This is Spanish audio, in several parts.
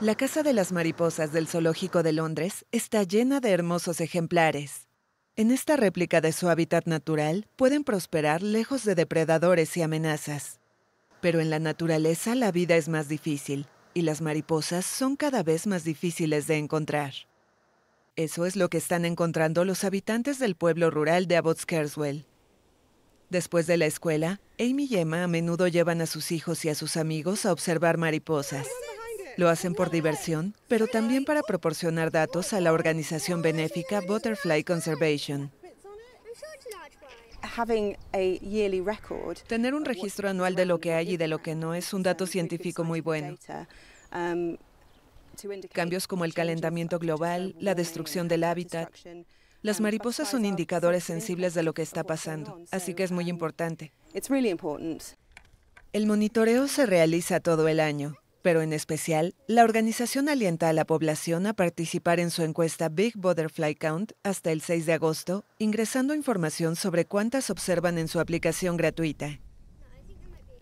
La Casa de las Mariposas del Zoológico de Londres está llena de hermosos ejemplares. En esta réplica de su hábitat natural pueden prosperar lejos de depredadores y amenazas. Pero en la naturaleza la vida es más difícil y las mariposas son cada vez más difíciles de encontrar. Eso es lo que están encontrando los habitantes del pueblo rural de Abbots Después de la escuela, Amy y Emma a menudo llevan a sus hijos y a sus amigos a observar mariposas. Lo hacen por diversión, pero también para proporcionar datos a la organización benéfica Butterfly Conservation. Tener un registro anual de lo que hay y de lo que no es un dato científico muy bueno. Um, Cambios como el calentamiento global, um, la destrucción del hábitat. Las mariposas son indicadores sensibles de lo que está pasando, así que es muy um, importante. El monitoreo se realiza todo el año, pero en especial, la organización alienta a la población a participar en su encuesta Big Butterfly Count hasta el 6 de agosto, ingresando información sobre cuántas observan en su aplicación gratuita.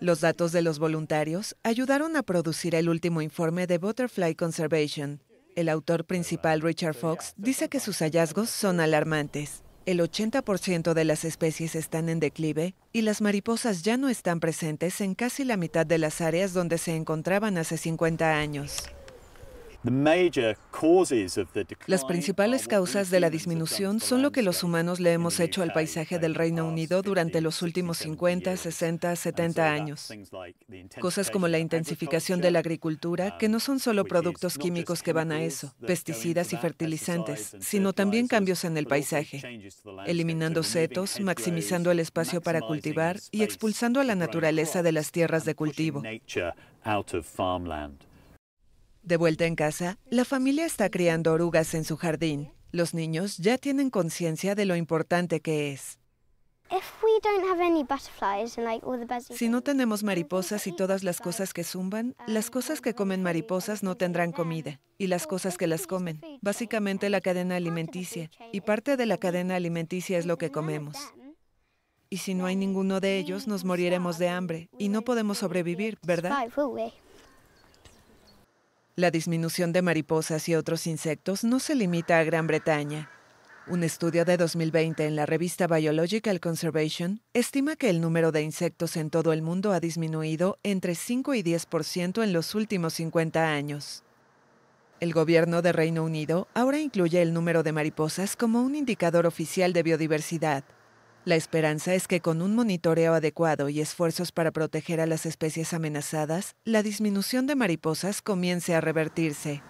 Los datos de los voluntarios ayudaron a producir el último informe de Butterfly Conservation. El autor principal Richard Fox dice que sus hallazgos son alarmantes el 80% de las especies están en declive y las mariposas ya no están presentes en casi la mitad de las áreas donde se encontraban hace 50 años. Las principales causas de la disminución son lo que los humanos le hemos hecho al paisaje del Reino Unido durante los últimos 50, 60, 70 años. Cosas como la intensificación de la agricultura, que no son solo productos químicos que van a eso, pesticidas y fertilizantes, sino también cambios en el paisaje, eliminando setos, maximizando el espacio para cultivar y expulsando a la naturaleza de las tierras de cultivo. De vuelta en casa, la familia está criando orugas en su jardín. Los niños ya tienen conciencia de lo importante que es. Si no tenemos mariposas y todas las cosas que zumban, las cosas que comen mariposas no tendrán comida, y las cosas que las comen, básicamente la cadena alimenticia, y parte de la cadena alimenticia es lo que comemos. Y si no hay ninguno de ellos, nos moriremos de hambre, y no podemos sobrevivir, ¿verdad? La disminución de mariposas y otros insectos no se limita a Gran Bretaña. Un estudio de 2020 en la revista Biological Conservation estima que el número de insectos en todo el mundo ha disminuido entre 5 y 10% en los últimos 50 años. El gobierno de Reino Unido ahora incluye el número de mariposas como un indicador oficial de biodiversidad. La esperanza es que con un monitoreo adecuado y esfuerzos para proteger a las especies amenazadas, la disminución de mariposas comience a revertirse.